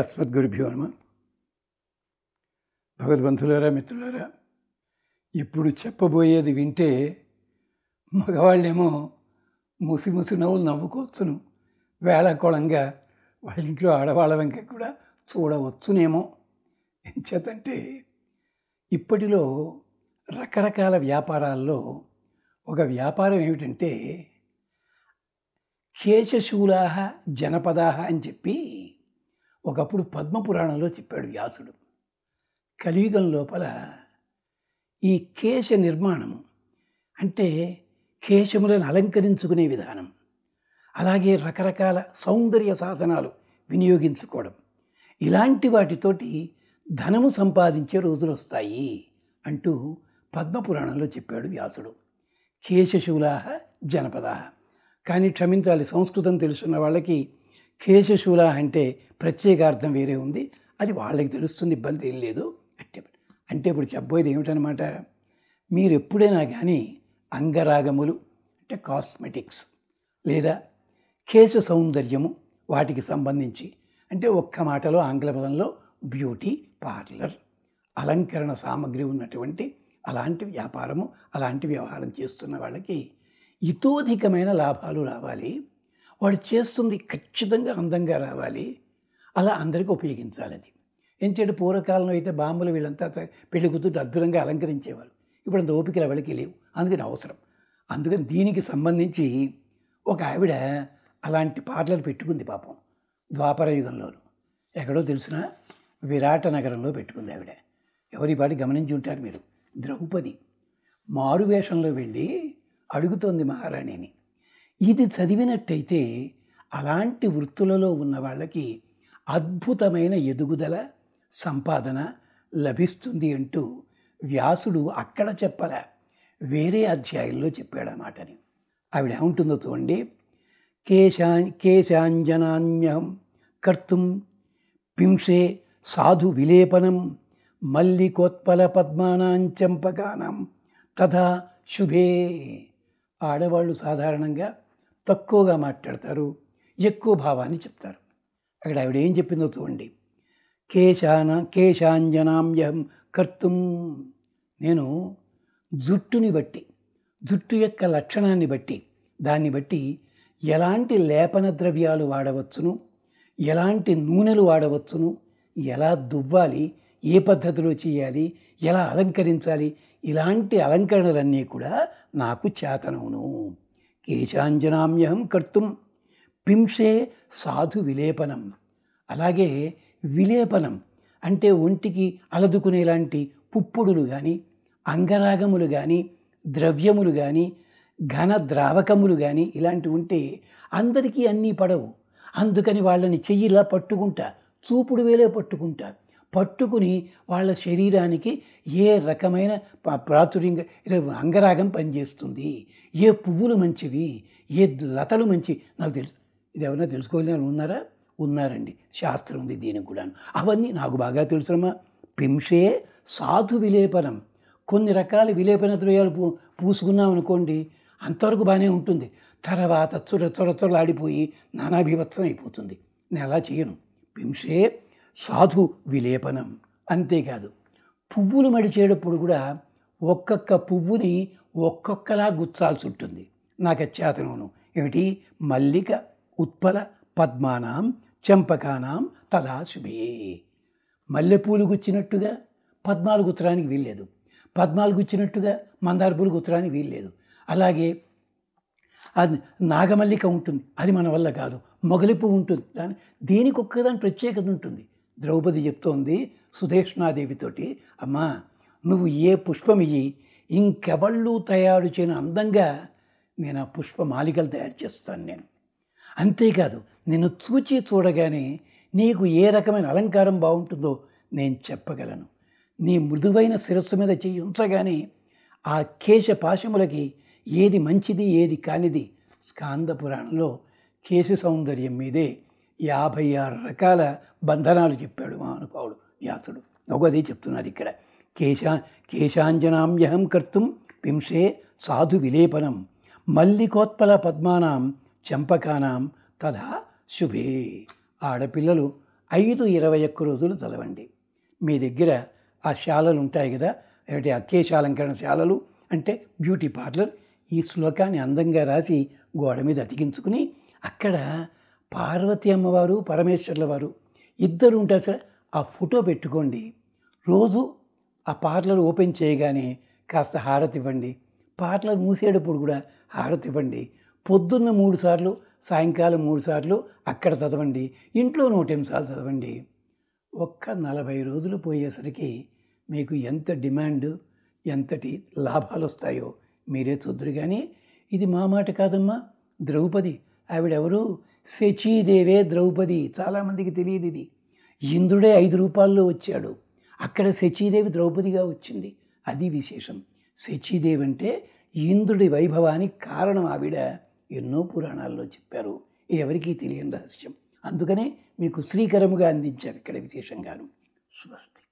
అస్మద్గురుభ్యో నమ భగవద్బంధులారా మిత్రులారా ఇప్పుడు చెప్పబోయేది వింటే మగవాళ్ళేమో ముసి ముసి నవ్వులు నవ్వుకోవచ్చును వేళాకోళంగా వాళ్ళ ఇంట్లో ఆడవాళ్ళ వెంక కూడా చూడవచ్చునేమో ఎంచేతంటే ఇప్పటిలో రకరకాల వ్యాపారాల్లో ఒక వ్యాపారం ఏమిటంటే కేశశూలాహ జనపదాహ అని చెప్పి ఒకప్పుడు పద్మపురాణంలో చెప్పాడు వ్యాసుడు కలియుగం లోపల ఈ కేశ నిర్మాణము అంటే కేశములను అలంకరించుకునే విధానం అలాగే రకరకాల సౌందర్య సాధనాలు వినియోగించుకోవడం ఇలాంటి వాటితోటి ధనము సంపాదించే రోజులు వస్తాయి అంటూ పద్మపురాణంలో చెప్పాడు వ్యాసుడు కేశశూలాహ జనపద కానీ క్షమించాలి సంస్కృతం తెలుసున్న వాళ్ళకి కేశశూల అంటే ప్రత్యేక అర్థం వేరే ఉంది అది వాళ్ళకి తెలుస్తుంది ఇబ్బంది ఏం లేదు అంటే అంటే ఇప్పుడు చెప్పబోయేది ఏమిటనమాట మీరు ఎప్పుడైనా కానీ అంగరాగములు అంటే కాస్మెటిక్స్ లేదా కేశ సౌందర్యము వాటికి సంబంధించి అంటే ఒక్క మాటలో ఆంగ్ల పదంలో బ్యూటీ పార్లర్ అలంకరణ సామాగ్రి ఉన్నటువంటి అలాంటి వ్యాపారము అలాంటి వ్యవహారం చేస్తున్న వాళ్ళకి ఇతోధికమైన లాభాలు రావాలి వాడు చేస్తుంది ఖచ్చితంగా అందంగా రావాలి అలా అందరికీ ఉపయోగించాలి అది ఏం చేయడం పూర్వకాలంలో అయితే బాంబులు వీళ్ళంతా పెళ్లి కూతురు అద్భుతంగా అలంకరించేవారు ఇప్పుడు అంత ఓపికలు ఎవరికి లేవు అందుకని అవసరం అందుకని దీనికి సంబంధించి ఒక ఆవిడ అలాంటి పాటలను పెట్టుకుంది పాపం ద్వాపర యుగంలోను ఎక్కడో తెలిసిన విరాట నగరంలో పెట్టుకుంది ఆవిడ ఎవరి పాటి గమనించి ఉంటారు మీరు ద్రౌపది మారువేషంలో వెళ్ళి అడుగుతోంది మహారాణిని ఇది చదివినట్టయితే అలాంటి వృత్తులలో ఉన్న వాళ్ళకి అద్భుతమైన ఎదుగుదల సంపాదన లభిస్తుంది అంటూ వ్యాసుడు అక్కడ చెప్పల వేరే అధ్యాయంలో చెప్పాడు ఆ ఆవిడ చూడండి కేశా కేశాంజనాన్యహం కర్తుం పింసే సాధు విలేపనం మల్లికోత్పల పద్మానాంచంపకానం తథా శుభే ఆడవాళ్ళు సాధారణంగా తక్కువగా మాట్లాడతారు ఎక్కువ భావాన్ని చెప్తారు అక్కడ ఆవిడ ఏం చెప్పిందో చూడండి కేశాన కేశాంజనాంయహం కర్తుం నేను జుట్టుని బట్టి జుట్టు యొక్క లక్షణాన్ని బట్టి దాన్ని బట్టి ఎలాంటి లేపన ద్రవ్యాలు వాడవచ్చును ఎలాంటి నూనెలు వాడవచ్చును ఎలా దువ్వాలి ఏ పద్ధతిలో చేయాలి ఎలా అలంకరించాలి ఇలాంటి అలంకరణలన్నీ కూడా నాకు చేతనవును ఏచాంజనామ్యహం కర్తుం పింషే సాధు విలేపనం అలాగే విలేపనం అంటే ఒంటికి అలదుకునేలాంటి పుప్పుడులు కానీ అంగరాగములు కానీ ద్రవ్యములు కానీ ఘన ద్రావకములు కానీ ఇలాంటివి ఉంటే అందరికీ అన్నీ పడవు అందుకని వాళ్ళని చెయ్యిలా పట్టుకుంటా చూపుడు వేలే పట్టుకుంటా పట్టుకుని వాళ్ళ శరీరానికి ఏ రకమైన ప్రాచుర్యం అంగరాగం పనిచేస్తుంది ఏ పువ్వులు మంచివి ఏ లతలు మంచివి నాకు తెలుసు ఇది ఎవరైనా తెలుసుకోలేని ఉన్నారా ఉన్నారండి శాస్త్రం ఉంది దీనికి కూడా అవన్నీ నాకు బాగా తెలుసమ్మా పింషే సాధు విలేపనం కొన్ని రకాల విలేపన ద్రవ్యాలు పూ పూసుకున్నాం అనుకోండి అంతవరకు బాగానే ఉంటుంది తర్వాత చుర చుర చురలాడిపోయి నానాభివత్సం అయిపోతుంది నేను అలా చేయను పింషే సాధు విలేపనం అంతేకాదు పువ్వులు మడిచేటప్పుడు కూడా ఒక్కొక్క పువ్వుని ఒక్కొక్కలా గుచ్చాల్సి ఉంటుంది నాకు చేతనవును ఏమిటి మల్లిక ఉత్పల పద్మానాం చెంపకానాం తలా శుభే మల్లెపూలు గుచ్చినట్టుగా పద్మాలు గుచ్చడానికి వీల్లేదు పద్మాలు గుచ్చినట్టుగా మందార పూలు గుచ్చడానికి వీల్లేదు అలాగే అది నాగమల్లిక ఉంటుంది అది మన వల్ల కాదు మొగలిపు ఉంటుంది దాని దేనికొక్కదాని ప్రత్యేకత ఉంటుంది ద్రౌపది చెప్తోంది సుధేష్ణాదేవితోటి అమ్మా నువ్వు ఏ పుష్పం ఇయ్యి ఇంకెవళ్ళు తయారు చేయని అందంగా నేను ఆ పుష్ప మాలికలు తయారు చేస్తాను నేను అంతేకాదు నేను చూచి చూడగానే నీకు ఏ రకమైన అలంకారం బాగుంటుందో నేను చెప్పగలను నీ మృదువైన శిరస్సు మీద చేయించగానే ఆ కేశ పాశములకి ఏది మంచిది ఏది కానిది స్కాంద పురాణంలో కేశ సౌందర్యం మీదే యాభై ఆరు రకాల బంధనాలు చెప్పాడు మహానుభావుడు వ్యాసుడు ఒకదే చెప్తున్నారు ఇక్కడ కేశా కేశాంజనామ్యహం కర్తుం వింశే సాధు విలేపనం మల్లికోత్పల పద్మానాం చంపకానాం తథా శుభే ఆడపిల్లలు ఐదు ఇరవై ఒక్క రోజులు చదవండి మీ దగ్గర ఆ శాలలు ఉంటాయి కదా ఏమిటి కేశాలంకరణ శాలలు అంటే బ్యూటీ పార్లర్ ఈ శ్లోకాన్ని అందంగా రాసి గోడ మీద అతికించుకుని అక్కడ పార్వతి అమ్మవారు పరమేశ్వర్ల వారు ఇద్దరు ఉంటారు సరే ఆ ఫోటో పెట్టుకోండి రోజు ఆ పార్లర్ ఓపెన్ చేయగానే కాస్త హారతి ఇవ్వండి పార్లర్ మూసేటప్పుడు కూడా హారతి ఇవ్వండి పొద్దున్న మూడు సార్లు సాయంకాలం మూడు సార్లు అక్కడ చదవండి ఇంట్లో నూట చదవండి ఒక్క నలభై రోజులు పోయేసరికి మీకు ఎంత డిమాండ్ ఎంతటి లాభాలు వస్తాయో మీరే చూద్దరు కానీ ఇది మా మాట కాదమ్మా ద్రౌపది ఆవిడెవరు శచీదేవే ద్రౌపది చాలామందికి తెలియదు ఇది ఇంద్రుడే ఐదు రూపాల్లో వచ్చాడు అక్కడ శచీదేవి ద్రౌపదిగా వచ్చింది అది విశేషం శచీదేవి అంటే ఇంద్రుడి వైభవానికి కారణం ఆవిడ ఎన్నో పురాణాల్లో చెప్పారు ఎవరికీ తెలియని రహస్యం అందుకనే మీకు శ్రీకరముగా అందించారు ఇక్కడ విశేషంగాను స్వస్తి